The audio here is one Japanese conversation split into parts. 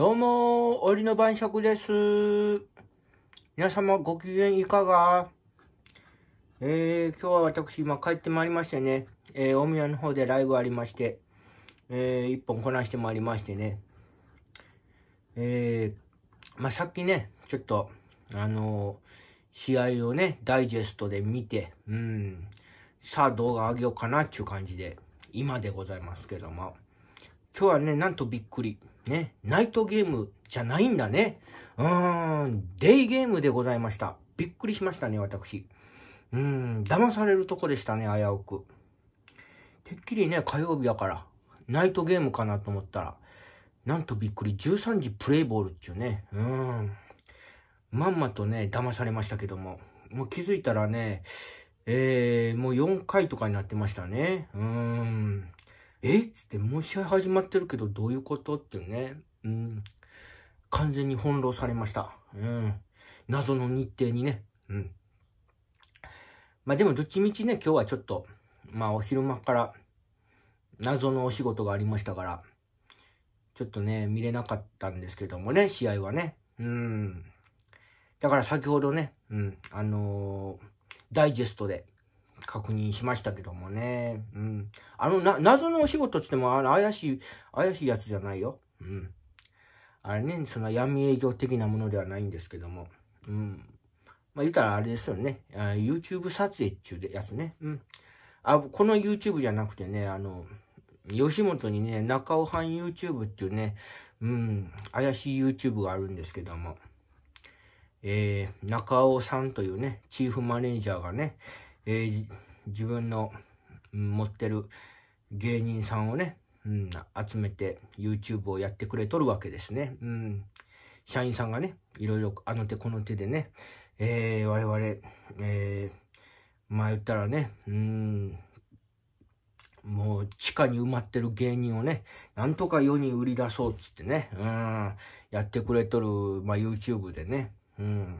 どうも、おりの晩酌です。皆様ご機嫌いかがえー、今日は私今帰ってまいりましてね、えー、大宮の方でライブありまして、えー、一本こなしてまいりましてね、えー、まあ、さっきね、ちょっと、あの試合をね、ダイジェストで見て、うん、さあ動画あげようかなっていう感じで、今でございますけども、今日はね、なんとびっくり。ね、ナイトゲームじゃないんだね。うーん、デイゲームでございました。びっくりしましたね、私。うーん、騙されるとこでしたね、危うく。てっきりね、火曜日やから、ナイトゲームかなと思ったら、なんとびっくり、13時プレイボールっちゅうね。うーん。まんまとね、騙されましたけども。もう気づいたらね、えー、もう4回とかになってましたね。うーん。えっつって、もう試合始まってるけど、どういうことっていうね。うん。完全に翻弄されました。うん。謎の日程にね。うん。まあでも、どっちみちね、今日はちょっと、まあお昼間から、謎のお仕事がありましたから、ちょっとね、見れなかったんですけどもね、試合はね。うん。だから先ほどね、うん、あのー、ダイジェストで、確認しましたけどもね。うん。あの、な、謎のお仕事って言っても、あの、怪しい、怪しいやつじゃないよ。うん。あれね、その闇営業的なものではないんですけども。うん。まあ、言ったらあれですよね。YouTube 撮影っていうやつね。うん。あ、この YouTube じゃなくてね、あの、吉本にね、中尾藩 YouTube っていうね、うん、怪しい YouTube があるんですけども、えー、中尾さんというね、チーフマネージャーがね、えー、自分の持ってる芸人さんをね、うん、集めて YouTube をやってくれとるわけですね。うん、社員さんがね、いろいろあの手この手でね、えー、我々、えー、まあ言ったらね、うん、もう地下に埋まってる芸人をね、なんとか世に売り出そうっつってね、うん、やってくれとる、まあ YouTube でね、うん、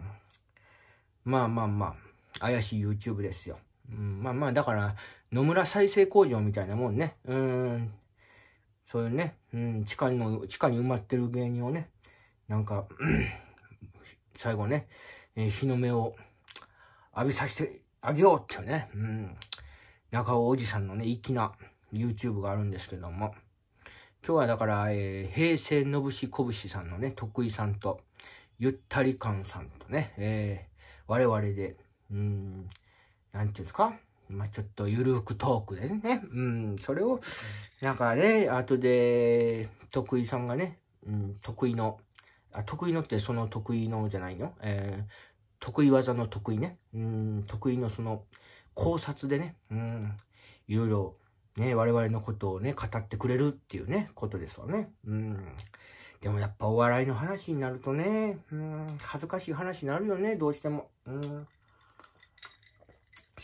まあまあまあ、怪しい YouTube ですよ。うん、まあまあ、だから、野村再生工場みたいなもんね。うん。そういうね、うん、地下の、地下に埋まってる芸人をね、なんか、最後ね、えー、日の目を浴びさせてあげようっていうね、うん、中尾おじさんのね、粋な YouTube があるんですけども、今日はだから、えー、平成のぶしこぶしさんのね、徳井さんと、ゆったりかんさんとね、えー、我々で、うん、なんていうんですかまあ、ちょっとゆるくトークでね、うん、それを、なんかね、後で、徳井さんがね、うん、得意の、あ、得意のってその得意のじゃないのえー、得意技の得意ね、うん、得意のその考察でね、うん、いろいろ、ね、我々のことをね、語ってくれるっていうね、ことですよね。うん。でもやっぱお笑いの話になるとね、うん、恥ずかしい話になるよね、どうしても。うん。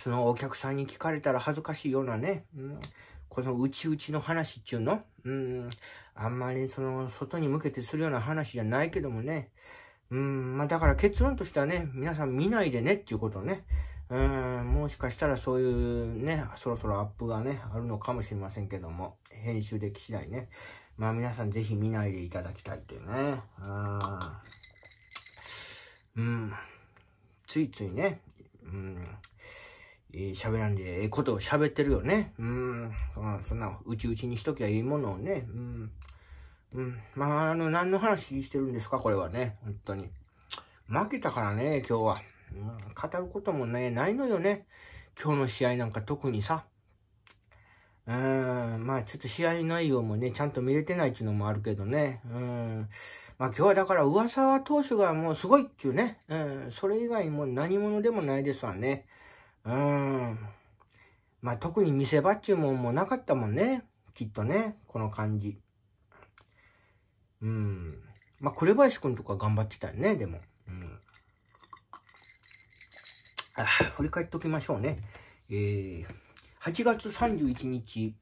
そのお客さんに聞かれたら恥ずかしいようなね、うん、このうちの話っちゅうの、うん、あんまりその外に向けてするような話じゃないけどもね、うん、まあだから結論としてはね、皆さん見ないでねっていうことね、うん、もしかしたらそういうね、そろそろアップがね、あるのかもしれませんけども、編集でき次第ね、まあ皆さんぜひ見ないでいただきたいというね、うん、ついついね、うん、喋らんでええことを喋ってるよね。うん。そんな、うちうちにしときゃいいものをね。うん。うん。まあ、あの、何の話してるんですか、これはね。本当に。負けたからね、今日は。うん、語ることもね、ないのよね。今日の試合なんか特にさ。うん、まあちょっと試合内容もね、ちゃんと見れてないっていうのもあるけどね。うん。まあ今日はだから噂は投手がもうすごいっちゅうね。うん。それ以外も何者でもないですわね。うん。まあ、特に見せ場っちゅうもんもなかったもんね。きっとね。この感じ。うん。まあ、紅林くんとか頑張ってたよね、でも。うん。あ振り返っときましょうね。えー、8月31日、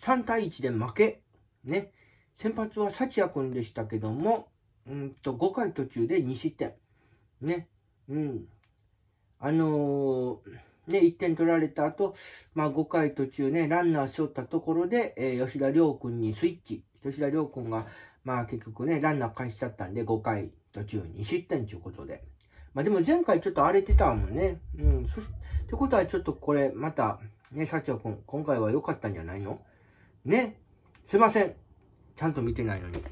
3対1で負け。ね。先発は幸也くんでしたけども、うんと、5回途中で2失点。ね。うん。あのーで、1点取られた後、まあ、5回途中ね、ランナー背負ったところで、えー、吉田亮君にスイッチ。吉田亮君が、まあ、結局ね、ランナー返しちゃったんで、5回途中2失点ということで。まあ、でも前回ちょっと荒れてたもんね。うん。そしってことはちょっとこれ、また、ね、社長君、今回は良かったんじゃないのね。すいません。ちゃんと見てないのに。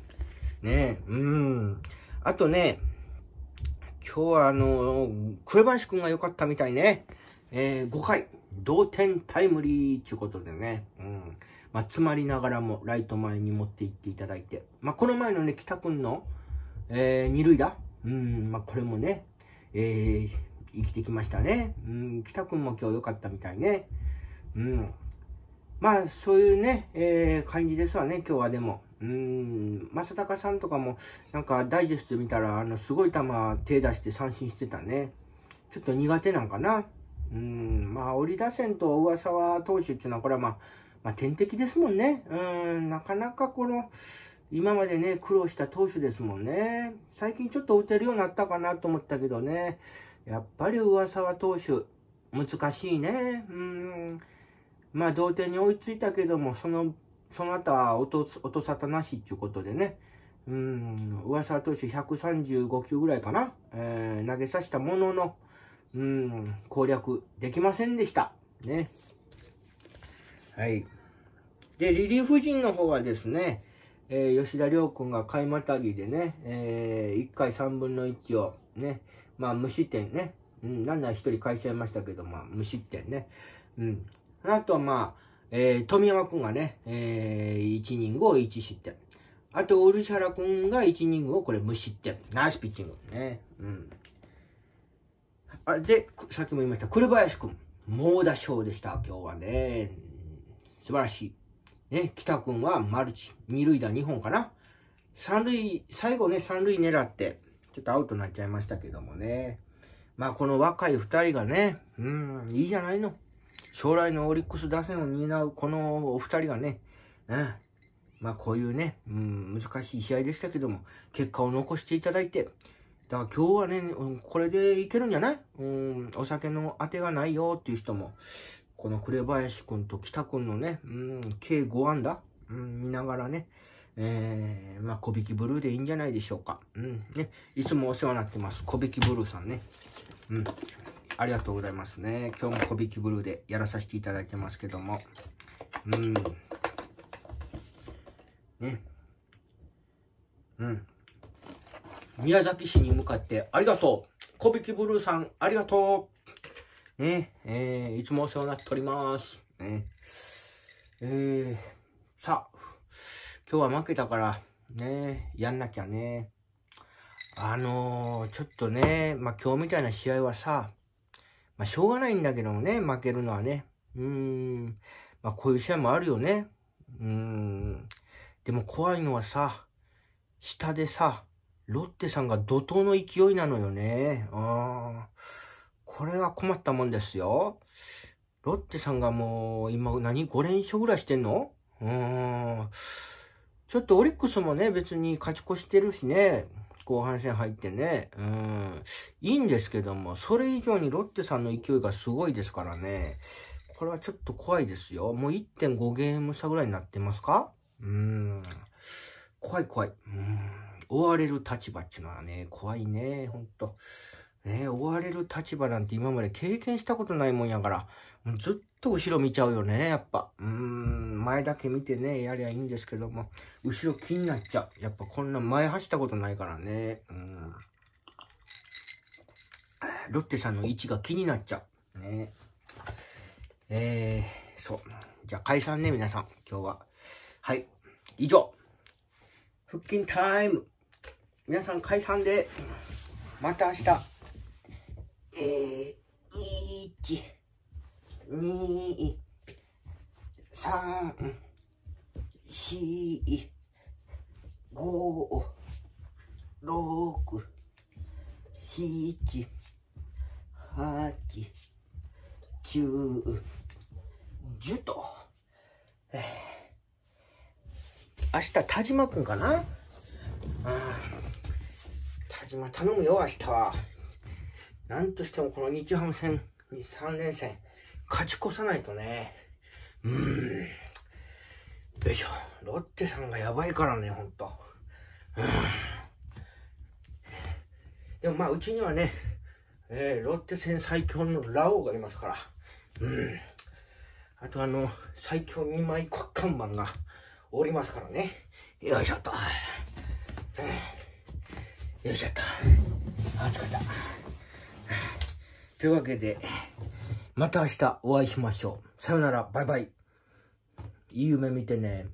ねうん。あとね、今日はあのー、紅林君が良かったみたいね。えー、5回、同点タイムリーということでね、うん。まあ、詰まりながらもライト前に持っていっていただいて、まあ、この前のね、北くんの、えー、二塁打、うん、まあ、これもね、えー、生きてきましたね。うん、北くんも今日良かったみたいね。うん。まあ、そういうね、えー、感じですわね、今日はでも。うん、正隆さんとかも、なんかダイジェスト見たら、あの、すごい球手出して三振してたね。ちょっと苦手なんかな。うん、まあ、折打線と上沢投手っていうのは、これはまあ、まあ、天敵ですもんね。うん、なかなかこの、今までね、苦労した投手ですもんね。最近ちょっと打てるようになったかなと思ったけどね。やっぱり上沢投手、難しいね。うん。まあ、同点に追いついたけども、その、その後は音、音沙汰なしっていうことでね。うん、上沢投手135球ぐらいかな。えー、投げさせたものの、うん、攻略できませんでした。ね。はい。で、リリーフ陣の方はですね、えー、吉田亮君が買いまたぎでね、えー、1回3分の1をね、まあ無失点ね、うん、ランナー1人かいちゃいましたけど、まあ無失点ね。うん。あとはまあ、えー、富山君がね、えー、1イニングを1失点。あと、漆原君が1イニングをこれ無失点。ナイスピッチング。ね。うん。あで、さっきも言いました、紅林くん。猛打賞でした、今日はね。素晴らしい。ね、北くんはマルチ。二塁打2本かな。三塁、最後ね、三塁狙って、ちょっとアウトになっちゃいましたけどもね。まあ、この若い二人がね、うん、いいじゃないの。将来のオリックス打線を担うこのお二人がね、うん、まあこういうね、うん、難しい試合でしたけども、結果を残していただいて、だから今日はね、これでいけるんじゃないうん、お酒のあてがないよっていう人も、この紅林くんと北くんのね、うん、計5安打、うん、見ながらね、えー、まあ、小引きブルーでいいんじゃないでしょうか。うん、ね。いつもお世話になってます。小引きブルーさんね。うん。ありがとうございますね。今日も小引きブルーでやらさせていただいてますけども。うん。ね。うん。宮崎市に向かってありがとう。小引ブルーさん、ありがとう。ねえ、えー、いつもお世話になっております。ねえー、さあ、今日は負けたから、ねやんなきゃね。あのー、ちょっとね、まあ、今日みたいな試合はさ、まあ、しょうがないんだけどもね、負けるのはね。うーん。まあ、こういう試合もあるよね。うーん。でも怖いのはさ、下でさ、ロッテさんが怒涛の勢いなのよね。あこれは困ったもんですよ。ロッテさんがもう、今何 ?5 連勝ぐらいしてんのうん。ちょっとオリックスもね、別に勝ち越してるしね。後半戦入ってね。うん。いいんですけども、それ以上にロッテさんの勢いがすごいですからね。これはちょっと怖いですよ。もう1.5ゲーム差ぐらいになってますかうん。怖い怖い。うん追われる立場っていうのはね、怖いね、ほんと。ね、追われる立場なんて今まで経験したことないもんやから、もうずっと後ろ見ちゃうよね、やっぱ。うーん、前だけ見てね、やりゃいいんですけども、後ろ気になっちゃう。やっぱこんな前走ったことないからね、うん。ロッテさんの位置が気になっちゃう。ね。えー、そう。じゃあ解散ね、皆さん。今日は。はい。以上。腹筋タイム。皆さん解散で、また明日、えー、1、2、3、4、5、6、7、8、9、10と、えー、明日田島くんかな田島頼むよ、明日は。なんとしてもこの日ハム戦、3連戦、勝ち越さないとね。うん。よいしょ。ロッテさんがやばいからね、ほんと。うん。でもまあ、うちにはね、えー、ロッテ戦最強のラオウがいますから。うん。あとあの、最強2枚骨看板がおりますからね。よいしょっと。よいしょっと。あ、疲れた。というわけで、また明日お会いしましょう。さよなら、バイバイ。いい夢見てね。